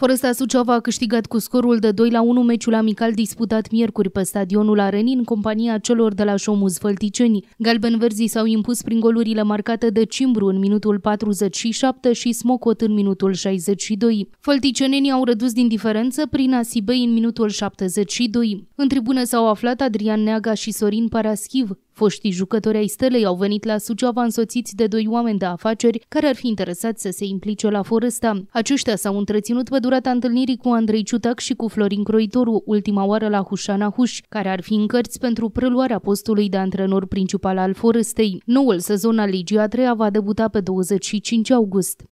Foresta Suceava a câștigat cu scorul de 2 la 1 meciul amical disputat miercuri pe stadionul Areni în compania celor de la Șomuz Fălticeni. Galben-verzii s-au impus prin golurile marcate de Cimbru în minutul 47 și Smocot în minutul 62. Fălticenenii au redus din diferență prin Asibei în minutul 72. În tribună s-au aflat Adrian Neaga și Sorin Paraschiv. Foștii jucători ai stelei au venit la Suceava însoțiți de doi oameni de afaceri care ar fi interesați să se implice la Foresta. Aceștia s-au întreținut pe durata întâlnirii cu Andrei Ciutac și cu Florin Croitoru, ultima oară la Hușana Huș, care ar fi în cărți pentru preluarea postului de antrenor principal al Forestei. Noul sezon al Ligii a va debuta pe 25 august.